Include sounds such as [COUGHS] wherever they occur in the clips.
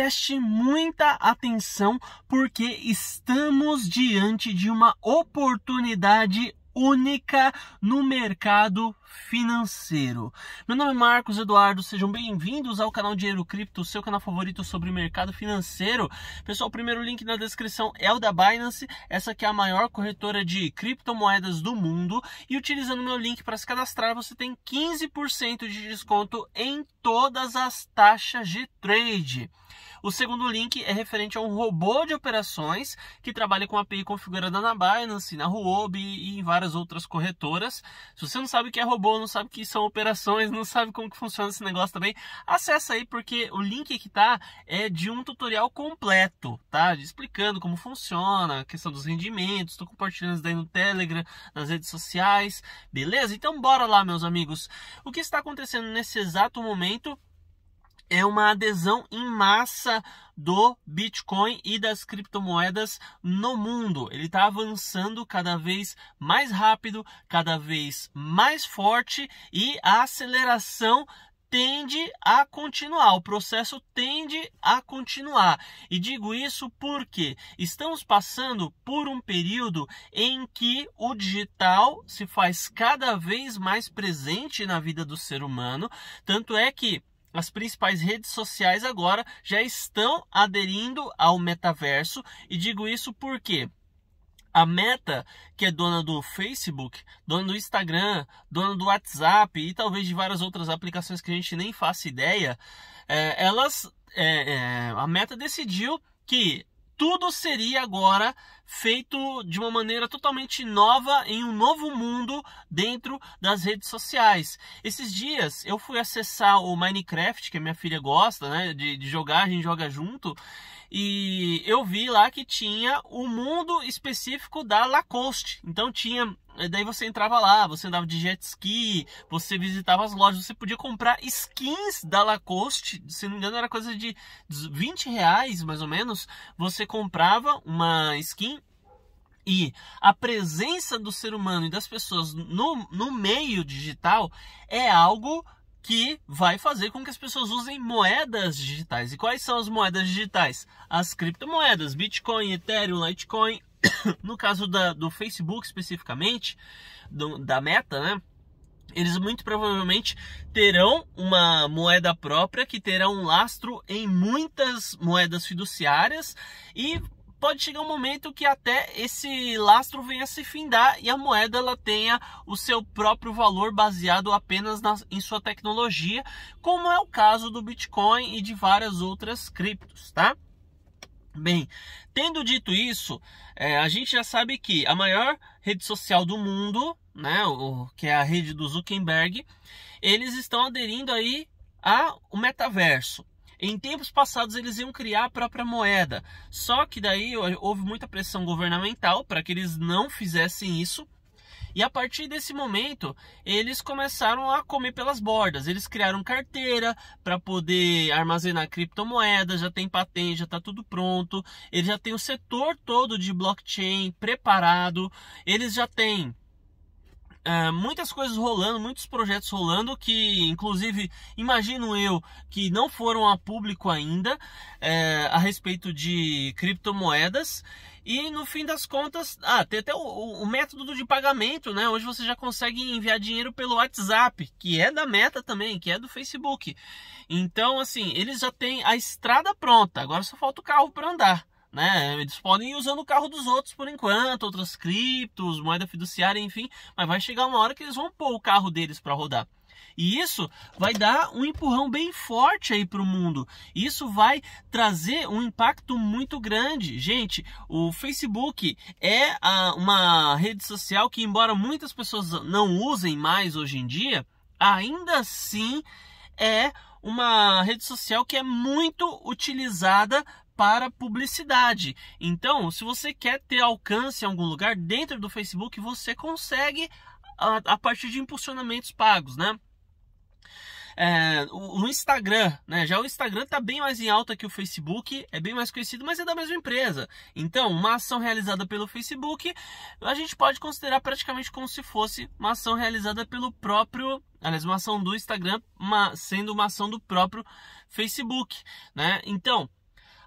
Preste muita atenção porque estamos diante de uma oportunidade única no mercado financeiro. Meu nome é Marcos Eduardo, sejam bem-vindos ao canal Dinheiro Cripto, seu canal favorito sobre mercado financeiro. Pessoal, o primeiro link na descrição é o da Binance, essa que é a maior corretora de criptomoedas do mundo, e utilizando meu link para se cadastrar, você tem 15% de desconto em todas as taxas de trade. O segundo link é referente a um robô de operações que trabalha com API configurada na Binance, na Huobi e em várias outras corretoras. Se você não sabe o que é robô, robô, não sabe o que são operações, não sabe como que funciona esse negócio também, acessa aí porque o link que tá é de um tutorial completo, tá? Explicando como funciona, a questão dos rendimentos, tô compartilhando isso daí no Telegram, nas redes sociais, beleza? Então bora lá, meus amigos. O que está acontecendo nesse exato momento é uma adesão em massa do Bitcoin e das criptomoedas no mundo. Ele está avançando cada vez mais rápido, cada vez mais forte e a aceleração tende a continuar, o processo tende a continuar. E digo isso porque estamos passando por um período em que o digital se faz cada vez mais presente na vida do ser humano, tanto é que as principais redes sociais agora já estão aderindo ao metaverso e digo isso porque a Meta, que é dona do Facebook, dona do Instagram, dona do WhatsApp e talvez de várias outras aplicações que a gente nem faça ideia, é, elas, é, é, a Meta decidiu que tudo seria agora feito de uma maneira totalmente nova em um novo mundo dentro das redes sociais. Esses dias eu fui acessar o Minecraft, que a minha filha gosta, né, de, de jogar, a gente joga junto, e eu vi lá que tinha o um mundo específico da Lacoste. Então tinha daí você entrava lá, você andava de jet ski, você visitava as lojas, você podia comprar skins da Lacoste, se não me engano era coisa de 20 reais mais ou menos. Você comprava uma skin e a presença do ser humano e das pessoas no, no meio digital é algo que vai fazer com que as pessoas usem moedas digitais. E quais são as moedas digitais? As criptomoedas, Bitcoin, Ethereum, Litecoin, [COUGHS] No caso da, do Facebook especificamente, do, da Meta, né? Eles muito provavelmente terão uma moeda própria que terá um lastro em muitas moedas fiduciárias e pode chegar um momento que até esse lastro venha se findar e a moeda ela tenha o seu próprio valor baseado apenas na, em sua tecnologia, como é o caso do Bitcoin e de várias outras criptos, tá? Bem, tendo dito isso, é, a gente já sabe que a maior rede social do mundo, né, o, que é a rede do Zuckerberg, eles estão aderindo aí ao metaverso. Em tempos passados eles iam criar a própria moeda, só que daí houve muita pressão governamental para que eles não fizessem isso, e a partir desse momento, eles começaram a comer pelas bordas. Eles criaram carteira para poder armazenar criptomoedas, já tem patente, já está tudo pronto. Ele já tem o setor todo de blockchain preparado. Eles já têm é, muitas coisas rolando, muitos projetos rolando que, inclusive, imagino eu que não foram a público ainda é, a respeito de criptomoedas. E no fim das contas, ah, tem até o, o, método de pagamento, né? Hoje você já consegue enviar dinheiro pelo WhatsApp, que é da Meta também, que é do Facebook. Então, assim, eles já têm a estrada pronta, agora só falta o carro para andar. Né? Eles podem ir usando o carro dos outros por enquanto, outras criptos, moeda fiduciária, enfim, mas vai chegar uma hora que eles vão pôr o carro deles para rodar. E isso vai dar um empurrão bem forte aí para o mundo. Isso vai trazer um impacto muito grande. Gente, o Facebook é a, ah, uma rede social que, embora muitas pessoas não usem mais hoje em dia, ainda assim é uma rede social que é muito utilizada para publicidade. Então, se você quer ter alcance em algum lugar dentro do Facebook, você consegue a, a partir de impulsionamentos pagos, né? É, o Instagram, né? Já o Instagram está bem mais em alta que o Facebook, é bem mais conhecido, mas é da mesma empresa. Então, uma ação realizada pelo Facebook, a gente pode considerar praticamente como se fosse uma ação realizada pelo próprio, aliás, uma ação do Instagram, uma, sendo uma ação do próprio Facebook, né? Então,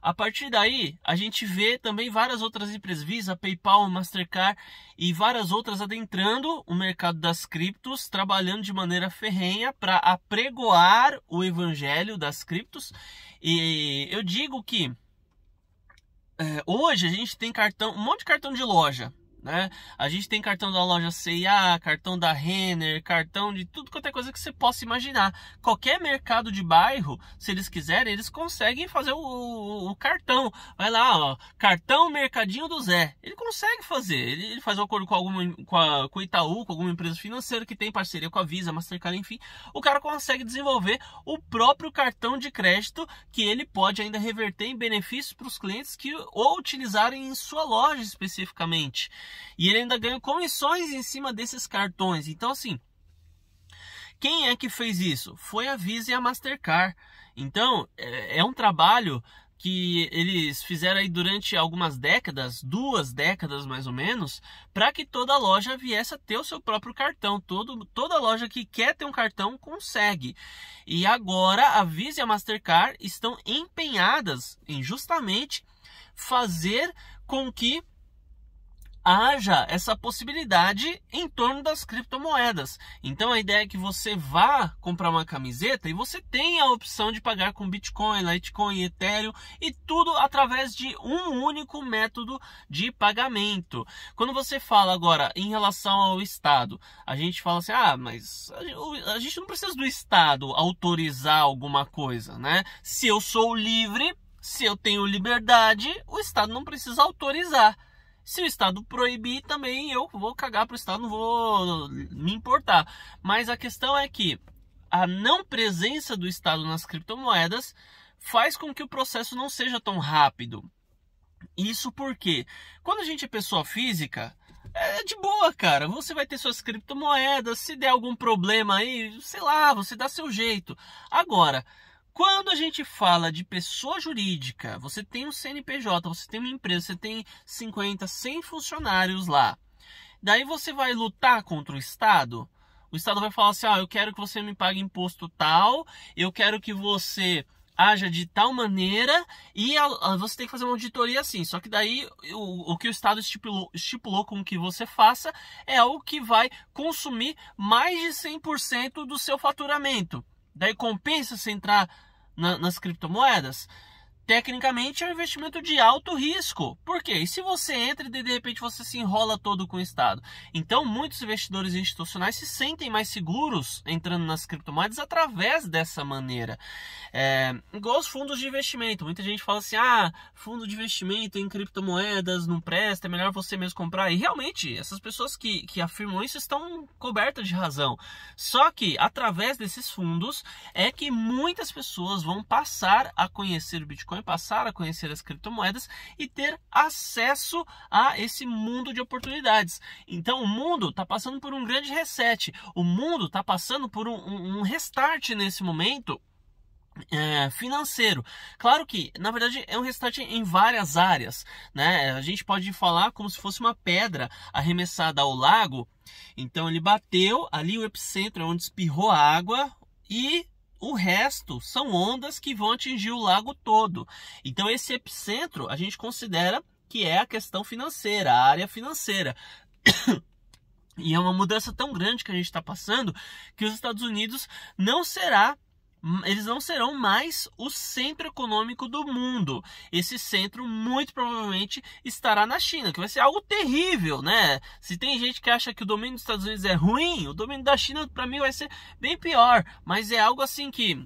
a partir daí, a gente vê também várias outras empresas, Visa, PayPal, Mastercard e várias outras adentrando o mercado das criptos, trabalhando de maneira ferrenha para apregoar o evangelho das criptos. E eu digo que é, hoje a gente tem cartão, um monte de cartão de loja né? A gente tem cartão da loja C&A, cartão da Renner, cartão de tudo quanto é coisa que você possa imaginar. Qualquer mercado de bairro, se eles quiserem, eles conseguem fazer o, o, o cartão. Vai lá, ó, cartão Mercadinho do Zé. Ele consegue fazer. Ele, ele faz um acordo com alguma com, a, com Itaú, com alguma empresa financeira que tem parceria com a Visa, Mastercard, enfim. O cara consegue desenvolver o próprio cartão de crédito que ele pode ainda reverter em benefícios para os clientes que o utilizarem em sua loja especificamente. E ele ainda ganha comissões em cima desses cartões. Então, assim, quem é que fez isso? Foi a Visa e a Mastercard. Então, é, é um trabalho que eles fizeram aí durante algumas décadas, duas décadas mais ou menos, para que toda loja viesse a ter o seu próprio cartão. Todo, toda loja que quer ter um cartão consegue. E agora a Visa e a Mastercard estão empenhadas em justamente fazer com que haja essa possibilidade em torno das criptomoedas. Então a ideia é que você vá comprar uma camiseta e você tem a opção de pagar com Bitcoin, Litecoin, Ethereum e tudo através de um único método de pagamento. Quando você fala agora em relação ao Estado, a gente fala assim: ah, mas a gente não precisa do Estado autorizar alguma coisa, né? Se eu sou livre, se eu tenho liberdade, o Estado não precisa autorizar. Se o Estado proibir, também eu vou cagar para o Estado, não vou me importar. Mas a questão é que a não presença do Estado nas criptomoedas faz com que o processo não seja tão rápido. Isso porque quando a gente é pessoa física, é de boa, cara. Você vai ter suas criptomoedas. Se der algum problema aí, sei lá, você dá seu jeito. Agora, quando a gente fala de pessoa jurídica, você tem um CNPJ, você tem uma empresa, você tem 50, 100 funcionários lá. Daí você vai lutar contra o Estado. O Estado vai falar assim: ah, eu quero que você me pague imposto tal, eu quero que você haja de tal maneira e você tem que fazer uma auditoria assim. Só que daí o, o que o Estado estipulou, estipulou com que você faça é o que vai consumir mais de 100% do seu faturamento. Daí compensa você entrar na, nas criptomoedas? Tecnicamente é um investimento de alto risco. Por quê? E se você entra e de repente você se enrola todo com o Estado? Então, muitos investidores institucionais se sentem mais seguros entrando nas criptomoedas através dessa maneira. É, igual os fundos de investimento. Muita gente fala assim: ah, fundo de investimento em criptomoedas não presta, é melhor você mesmo comprar. E realmente, essas pessoas que, que afirmam isso estão cobertas de razão. Só que através desses fundos é que muitas pessoas vão passar a conhecer o Bitcoin Bitcoin, passar a conhecer as criptomoedas e ter acesso a esse mundo de oportunidades. Então o mundo está passando por um grande reset, o mundo está passando por um, um, restart nesse momento é, financeiro. Claro que, na verdade, é um restart em várias áreas, né? A gente pode falar como se fosse uma pedra arremessada ao lago. Então ele bateu ali o epicentro é onde espirrou água e o resto são ondas que vão atingir o lago todo. Então esse epicentro a gente considera que é a questão financeira, a área financeira. [COUGHS] E é uma mudança tão grande que a gente está passando que os Estados Unidos não será eles não serão mais o centro econômico do mundo. Esse centro muito provavelmente estará na China, que vai ser algo terrível, né? Se tem gente que acha que o domínio dos Estados Unidos é ruim, o domínio da China para mim vai ser bem pior, mas é algo assim que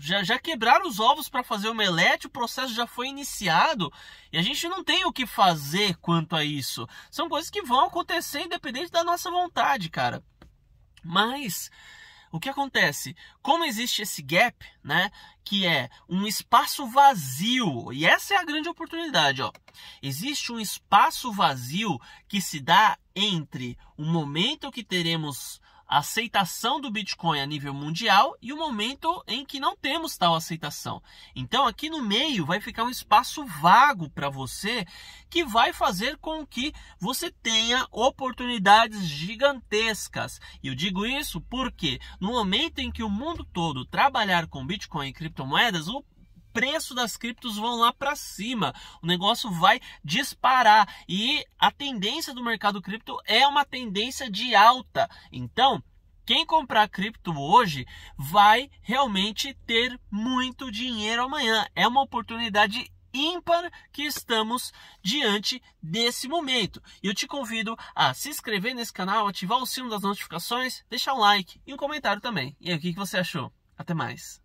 já, já quebraram os ovos para fazer o omelete, o processo já foi iniciado e a gente não tem o que fazer quanto a isso. São coisas que vão acontecer independente da nossa vontade, cara. Mas o que acontece? Como existe esse gap, né? Que é um espaço vazio, e essa é a grande oportunidade, ó. Existe um espaço vazio que se dá entre o momento que teremos a aceitação do Bitcoin a nível mundial e o momento em que não temos tal aceitação. Então, aqui no meio vai ficar um espaço vago para você que vai fazer com que você tenha oportunidades gigantescas. E eu digo isso porque no momento em que o mundo todo trabalhar com Bitcoin e criptomoedas, o preço das criptos vão lá para cima. O negócio vai disparar e a tendência do mercado cripto é uma tendência de alta. Então, quem comprar cripto hoje vai realmente ter muito dinheiro amanhã. É uma oportunidade ímpar que estamos diante desse momento. E eu te convido a se inscrever nesse canal, ativar o sino das notificações, deixar um like e um comentário também. E aí, o que você achou? Até mais!